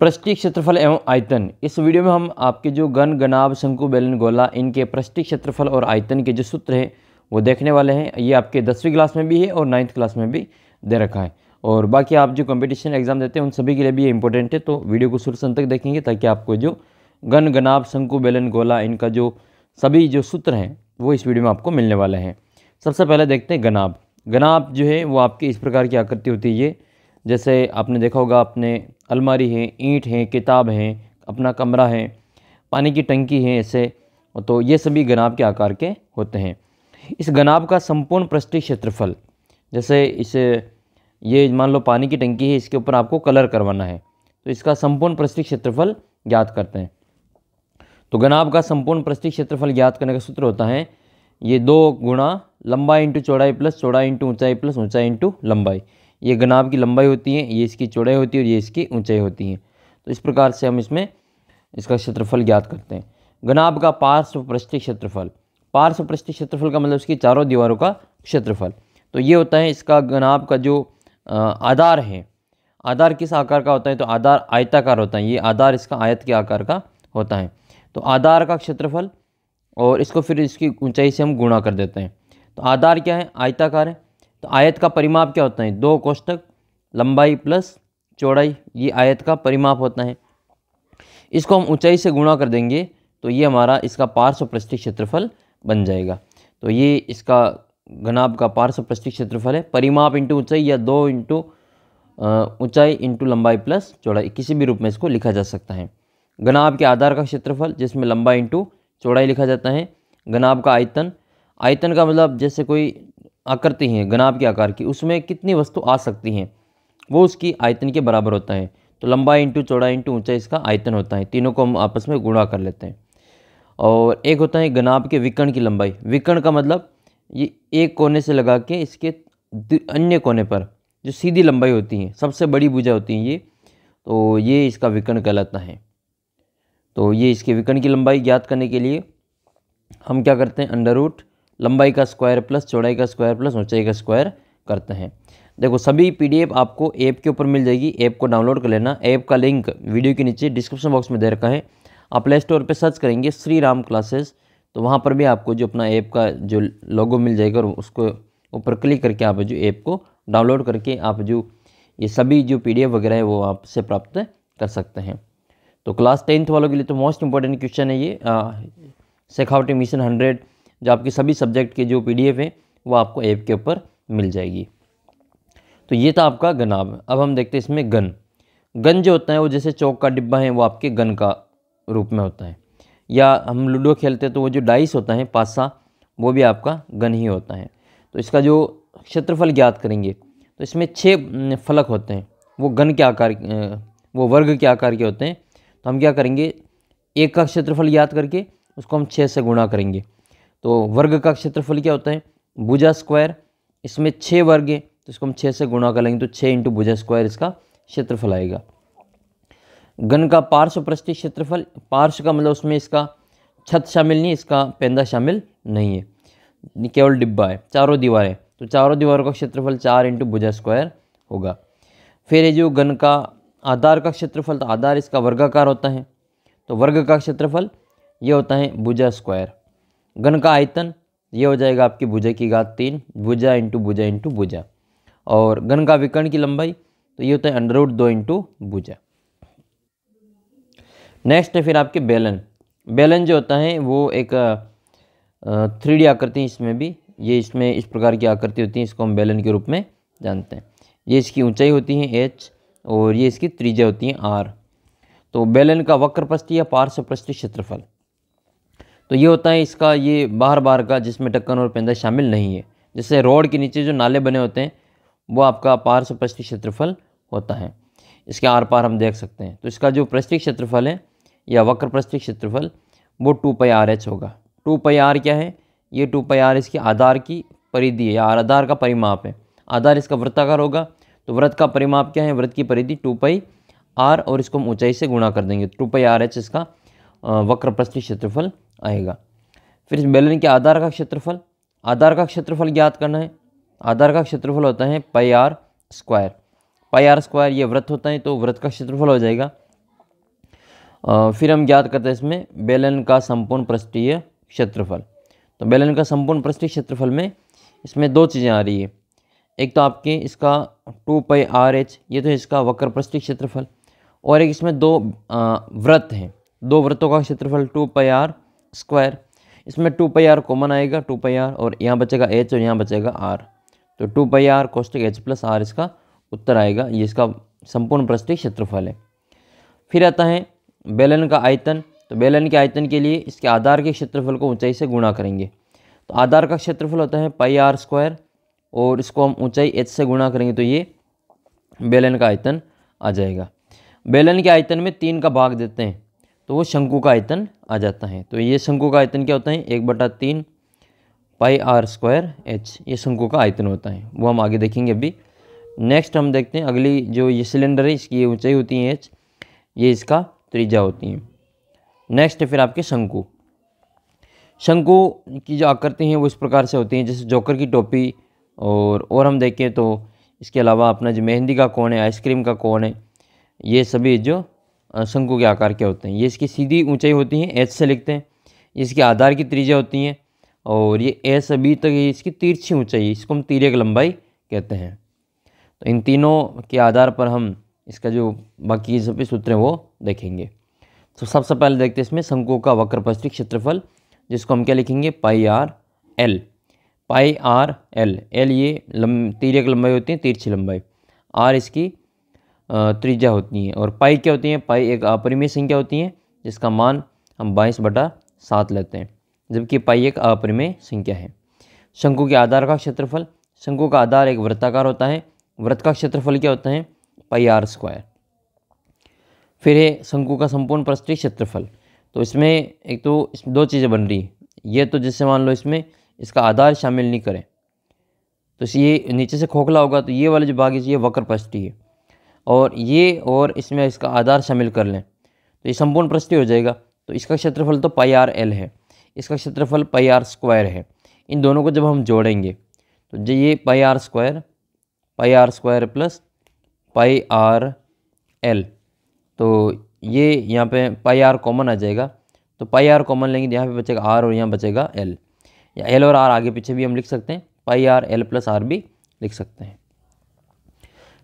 पृष्ठीय क्षेत्रफल एवं आयतन इस वीडियो में हम आपके जो गन गनाब शंकु बेलन गोला इनके पृष्ठीय क्षेत्रफल और आयतन के जो सूत्र हैं वो देखने वाले हैं ये आपके दसवीं क्लास में भी है और नाइन्थ क्लास में भी दे रखा है और बाकी आप जो कंपटीशन एग्जाम देते हैं उन सभी के लिए भी ये इंपॉर्टेंट है तो वीडियो को शुरू तक देखेंगे ताकि आपको जो गन गनाब शंकु बेलन गोला इनका जो सभी जो सूत्र हैं वो इस वीडियो में आपको मिलने वाले हैं सबसे पहले देखते हैं गनाब गनाब जो है वो आपकी इस प्रकार की आकृति होती है जैसे आपने देखा होगा अपने अलमारी है ईंट है किताब है अपना कमरा है पानी की टंकी है ऐसे तो ये सभी गनाब के आकार के होते हैं इस गनाब का संपूर्ण पृष्ठीय क्षेत्रफल जैसे इस ये मान लो पानी की टंकी है इसके ऊपर आपको कलर करवाना है तो इसका संपूर्ण पृष्ठीय क्षेत्रफल ज्ञात करते हैं तो गनाब का संपूर्ण पृष्ठीय क्षेत्रफल ज्ञात करने का सूत्र होता है ये दो गुणा लंबाई इंटू चौड़ाई प्लस चौड़ाई इंटू ऊंचाई प्लस ऊंचाई इंटू लंबाई ये गनाब की लंबाई होती है ये इसकी चौड़ाई होती है और ये इसकी ऊंचाई होती है तो इस प्रकार से हम इसमें इसका क्षेत्रफल ज्ञात करते हैं गनाब का पृष्ठ क्षेत्रफल पृष्ठ क्षेत्रफल का मतलब इसकी चारों दीवारों का क्षेत्रफल तो ये होता है इसका गनाब का जो आधार है आधार किस आकार का होता है तो आधार आयताकार होता है ये आधार इसका आयत के आकार का होता है तो आधार का क्षेत्रफल और इसको फिर इसकी ऊंचाई से हम गुणा कर देते हैं तो आधार क्या है आयताकार है तो आयत का परिमाप क्या होता है दो कोष्टक लंबाई प्लस चौड़ाई ये आयत का परिमाप होता है इसको हम ऊंचाई से गुणा कर देंगे तो ये हमारा इसका पार्श्व पृष्ठीय क्षेत्रफल बन जाएगा तो ये इसका घनाभ का पार्श्व पृष्ठीय क्षेत्रफल है परिमाप इंटू ऊंचाई या दो इंटू ऊंचाई इंटू लंबाई प्लस चौड़ाई किसी भी रूप में इसको लिखा जा सकता है घनाभ के आधार का क्षेत्रफल जिसमें लंबाई इंटू चौड़ाई लिखा जाता है घनाभ का आयतन आयतन का मतलब जैसे कोई आकृति है गनाब के आकार की उसमें कितनी वस्तु आ सकती हैं वो उसकी आयतन के बराबर होता है तो लंबा इंटू चौड़ा इंटू ऊंचा इसका आयतन होता है तीनों को हम आपस में गुणा कर लेते हैं और एक होता है गनाब के विकर्ण की लंबाई विकर्ण का मतलब ये एक कोने से लगा के इसके अन्य कोने पर जो सीधी लंबाई होती है सबसे बड़ी भुजा होती है ये तो ये इसका विकर्ण कहलाता है तो ये इसके विकर्ण की लंबाई ज्ञात करने के लिए हम क्या करते हैं अंडर रूट लंबाई का स्क्वायर प्लस चौड़ाई का स्क्वायर प्लस ऊंचाई का स्क्वायर करते हैं देखो सभी पीडीएफ आपको ऐप के ऊपर मिल जाएगी ऐप को डाउनलोड कर लेना ऐप का लिंक वीडियो के नीचे डिस्क्रिप्शन बॉक्स में दे रखा है आप प्ले स्टोर पर सर्च करेंगे श्री राम क्लासेस तो वहाँ पर भी आपको जो अपना ऐप का जो लोगो मिल जाएगा और उसको ऊपर क्लिक करके आप जो ऐप को डाउनलोड करके आप जो ये सभी जो पी वगैरह है वो आपसे प्राप्त कर सकते हैं तो क्लास टेंथ वालों के लिए तो मोस्ट इंपॉर्टेंट क्वेश्चन है ये सेखावटी मिशन हंड्रेड जो आपकी सभी सब्जेक्ट के जो पी हैं वो आपको ऐप के ऊपर मिल जाएगी तो ये था आपका गनाब अब हम देखते हैं इसमें गन गन जो होता है वो जैसे चौक का डिब्बा है वो आपके गन का रूप में होता है या हम लूडो खेलते हैं तो वो जो डाइस होता है पासा वो भी आपका गन ही होता है तो इसका जो क्षेत्रफल ज्ञात करेंगे तो इसमें छः फलक होते हैं वो गन के आकार वो वर्ग के आकार के होते हैं तो हम क्या करेंगे एक का क्षेत्रफल ज्ञात करके उसको हम छः से गुणा करेंगे तो वर्ग का क्षेत्रफल क्या होता है भुजा स्क्वायर इसमें छः वर्ग है तो इसको हम छः से गुणा कर लेंगे तो छः इंटू भुजा स्क्वायर इसका क्षेत्रफल आएगा घन का पार्श्व पृष्ठीय क्षेत्रफल पार्श्व का मतलब उसमें इसका छत शामिल नहीं इसका पैंदा शामिल नहीं है केवल डिब्बा है चारों दीवारें तो चारों दीवारों का क्षेत्रफल चार इंटू भुजा स्क्वायर होगा फिर ये जो घन का आधार का क्षेत्रफल तो आधार इसका वर्गाकार होता है तो वर्ग का क्षेत्रफल ये होता है भुजा स्क्वायर घन का आयतन ये हो जाएगा आपकी भुजा की घात तीन भुजा इंटू भुजा इंटू भुजा और घन का विकर्ण की लंबाई तो ये होता है अंडर रूट दो इंटू भुजा नेक्स्ट है फिर आपके बेलन बेलन जो होता है वो एक थ्री डी आकृति इसमें भी ये इसमें इस प्रकार की आकृति होती है इसको हम बेलन के रूप में जानते हैं ये इसकी ऊंचाई होती है एच और ये इसकी त्रिज्या होती है आर तो बेलन का वक्र पृष्ठ या पार्श्व पृष्ठ क्षेत्रफल तो ये होता है इसका ये बाहर बाहर का जिसमें टक्कन और पेंदा शामिल नहीं है जैसे रोड के नीचे जो नाले बने होते हैं वो आपका पार से पृष्ठीय क्षेत्रफल होता है इसके आर पार हम देख सकते हैं तो इसका जो पृष्ठी क्षेत्रफल है या वक्र पृष्ठी क्षेत्रफल वो टू पाई आर एच होगा टू पाई आर क्या है ये टू पाई आर इसकी आधार की परिधि है या आधार का परिमाप है आधार इसका वृत्ताकार होगा तो व्रत का परिमाप क्या है व्रत की परिधि टू पाई आर और इसको हम ऊंचाई से गुणा कर देंगे टू पाई आर एच इसका वक्र पृष्ठीय क्षेत्रफल आएगा फिर इस बेलन के आधार का क्षेत्रफल आधार का क्षेत्रफल ज्ञात करना है आधार का क्षेत्रफल होता है pi R square pi R square ये व्रत होता है तो व्रत का क्षेत्रफल हो जाएगा आ, फिर हम ज्ञात करते हैं इसमें बेलन का संपूर्ण पृष्ठीय क्षेत्रफल तो बेलन का संपूर्ण पृष्ठीय क्षेत्रफल में इसमें दो चीज़ें आ रही है एक तो आपके इसका टू पाई आर एच ये तो इसका वक्र पृष्ठीय क्षेत्रफल और एक इसमें दो व्रत हैं दो व्रतों का क्षेत्रफल टू पाई आर स्क्वायर इसमें टू पाई आर कॉमन आएगा टू पाई आर और यहाँ बचेगा एच और यहाँ बचेगा आर तो टू पाई आर कोष्टिक एच प्लस आर इसका उत्तर आएगा ये इसका संपूर्ण पृष्ठ क्षेत्रफल है फिर आता है बेलन का आयतन तो बेलन के आयतन के लिए इसके आधार के क्षेत्रफल को ऊंचाई से गुणा करेंगे तो आधार का क्षेत्रफल होता है पाई आर स्क्वायर और इसको हम ऊंचाई एच से गुणा करेंगे तो ये बेलन का आयतन आ जाएगा बेलन के आयतन में तीन का भाग देते हैं तो वो शंकु का आयतन आ जाता है तो ये शंकु का आयतन क्या होता है एक बटा तीन पाई आर स्क्वायर एच ये शंकु का आयतन होता है वो हम आगे देखेंगे अभी नेक्स्ट हम देखते हैं अगली जो ये सिलेंडर है इसकी ऊंचाई होती है एच ये इसका त्रिज्या होती है नेक्स्ट फिर आपके शंकु शंकु की जो आकृति हैं वो इस प्रकार से होती हैं जैसे जोकर की टोपी और और हम देखें तो इसके अलावा अपना जो मेहंदी का कौन है आइसक्रीम का कौन है ये सभी जो शंकु के आकार के होते हैं ये इसकी सीधी ऊंचाई होती है एच से लिखते हैं इसके आधार की त्रिज्या होती हैं और ये एस अभी तक ये इसकी तिरछी ऊंचाई इसको हम तीर्यक लंबाई कहते हैं तो इन तीनों के आधार पर हम इसका जो बाकी सभी सूत्र हैं वो देखेंगे तो सबसे पहले देखते हैं इसमें शंकु का वक्रपस्थिक क्षेत्रफल जिसको हम क्या लिखेंगे pi R L pi R L L ये लम तीर्यक लंबाई होती है तिरछी लंबाई आर इसकी त्रिज्या होती हैं और पाई क्या होती हैं पाई एक अपरिमेय संख्या होती है जिसका मान हम बाईस बटा सात लेते हैं जबकि पाई एक अपरिमेय संख्या है शंकु के आधार का क्षेत्रफल शंकु का आधार एक वृत्ताकार होता है वृत्त का क्षेत्रफल क्या होता है पाई आर स्क्वायर फिर है शंकु का संपूर्ण पृष्ठीय क्षेत्रफल तो इसमें एक तो इसमें दो चीज़ें बन रही है ये तो जैसे मान लो इसमें इसका आधार शामिल नहीं करें तो ये नीचे से खोखला होगा तो ये वाला जो भाग है ये वक्र पृष्टि है और ये और इसमें इसका आधार शामिल कर लें तो ये संपूर्ण प्रस्टी हो जाएगा तो इसका क्षेत्रफल तो पाई आर एल है इसका क्षेत्रफल पाई आर स्क्वायर है इन दोनों को जब हम जोड़ेंगे तो जो ये pi R square pi R square plus pi R L तो ये यहाँ पे पाई आर कॉमन आ जाएगा तो पाई आर कॉमन लेंगे तो यहाँ पे बचेगा आर और यहाँ बचेगा एल या एल और आर आगे पीछे भी हम लिख सकते हैं pi R L plus R भी लिख सकते हैं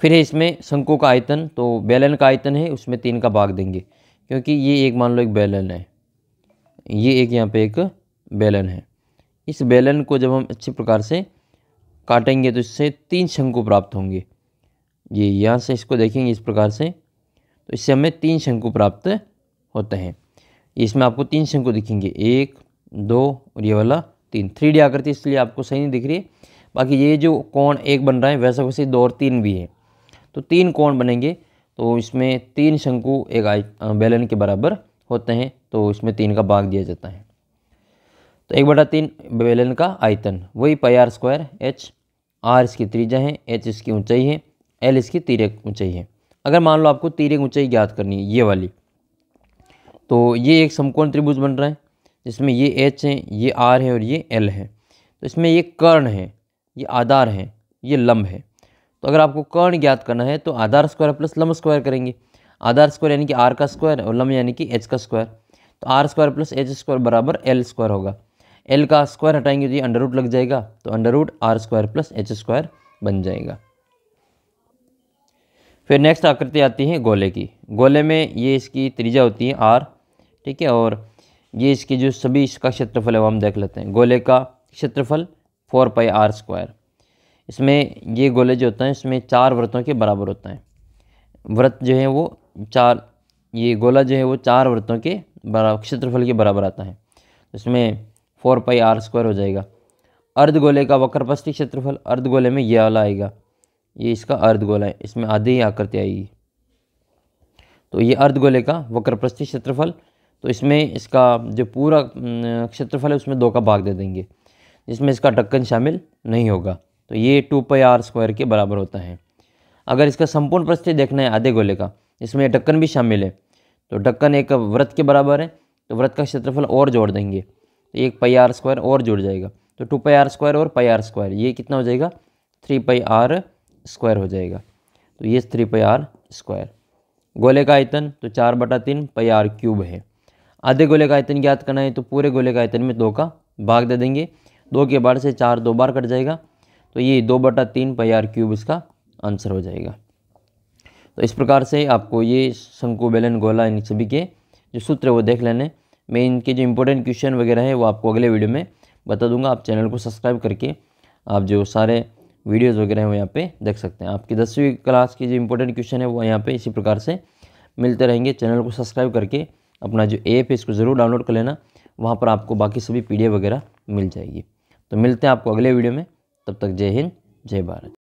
फिर है इसमें शंकु का आयतन तो बेलन का आयतन है उसमें तीन का भाग देंगे क्योंकि ये एक मान लो एक बेलन है ये एक यहाँ पे एक बेलन है इस बेलन को जब हम अच्छे प्रकार से काटेंगे तो इससे तीन शंकु प्राप्त होंगे ये यहाँ से इसको देखेंगे इस प्रकार से तो इससे हमें तीन शंकु प्राप्त होते हैं इसमें आपको तीन शंकु दिखेंगे एक दो और ये वाला तीन थ्री डी आकृति इसलिए आपको सही नहीं दिख रही है बाकी ये जो कोण एक बन रहा है वैसा वैसे दो और तीन भी है तो तीन कोण बनेंगे तो इसमें तीन शंकु एक आय बेलन के बराबर होते हैं तो इसमें तीन का भाग दिया जाता है तो एक बटा तीन बेलन का आयतन वही pi R square H R इसकी त्रिज्या है एच इसकी ऊंचाई है एल इसकी तीरक ऊंचाई है अगर मान लो आपको तीरक ऊंचाई ज्ञात करनी है ये वाली तो ये एक समकोण त्रिभुज बन रहा है जिसमें ये एच है ये आर है और ये एल है तो इसमें ये कर्ण है ये आधार है ये लंब है तो अगर आपको कर्ण ज्ञात करना है तो आधार स्क्वायर प्लस लम स्क्वायर करेंगे आधार स्क्वायर यानी कि आर का स्क्वायर और लम यानी कि एच का स्क्वायर तो R square plus H square बराबर एल स्क्वायर होगा एल का स्क्वायर हटाएंगे तो ये अंडर रूट लग जाएगा तो under root R square plus H square बन जाएगा फिर नेक्स्ट आकृति आती है गोले की गोले में ये इसकी त्रिज्या होती है आर ठीक है और ये इसकी जो सभी इसका क्षेत्रफल है वो हम देख लेते हैं गोले का क्षेत्रफल फोर पाई आर स्क्वायर इसमें ये गोले जो होता है इसमें चार व्रतों के बराबर होता है व्रत जो है वो चार ये गोला जो है वो चार व्रतों के बराबर क्षेत्रफल के बराबर आता है इसमें फोर पाई आर स्क्वायर हो जाएगा अर्ध गोले का वक्रपस्थी क्षेत्रफल अर्ध गोले में ये वाला आएगा ये इसका अर्ध गोला है इसमें आधी ही आकृति आएगी तो ये अर्ध गोले का वक्रपस्थी क्षेत्रफल तो इसमें इसका जो पूरा क्षेत्रफल है उसमें दो का भाग दे देंगे जिसमें इसका ढक्कन शामिल नहीं होगा तो ये टू पाई आर स्क्वायर के बराबर होता है अगर इसका संपूर्ण प्रस्थ देखना है आधे गोले का इसमें ढक्कन भी शामिल है तो ढक्कन एक व्रत के बराबर है तो व्रत का क्षेत्रफल और जोड़ देंगे तो एक पाई आर स्क्वायर और जुड़ जाएगा तो टू पाई आर स्क्वायर और पाई आर स्क्वायर ये कितना हो जाएगा थ्री पाई आर स्क्वायर हो जाएगा तो ये थ्री पाई आर स्क्वायर गोले का आयतन तो चार बटा तीन पाई आर क्यूब है आधे गोले का आयतन ज्ञात करना है तो पूरे गोले का आयतन में दो का भाग दे देंगे दो के बाद से चार दो बार कट जाएगा तो ये दो बटा तीन पाई आर क्यूब इसका आंसर हो जाएगा तो इस प्रकार से आपको ये शंकु बेलन गोला इन सभी के जो सूत्र है वो देख लेने मैं इनके जो इम्पोर्टेंट क्वेश्चन वगैरह है वो आपको अगले वीडियो में बता दूंगा आप चैनल को सब्सक्राइब करके आप जो सारे वीडियोज़ वगैरह हैं वो यहाँ पर देख सकते हैं आपकी दसवीं क्लास की जो इम्पोर्टेंट क्वेश्चन है वो यहाँ पर इसी प्रकार से मिलते रहेंगे चैनल को सब्सक्राइब करके अपना जो ऐप है इसको ज़रूर डाउनलोड कर लेना वहाँ पर आपको बाकी सभी पी वगैरह मिल जाएगी तो मिलते हैं आपको अगले वीडियो में तब तक जय हिंद जय भारत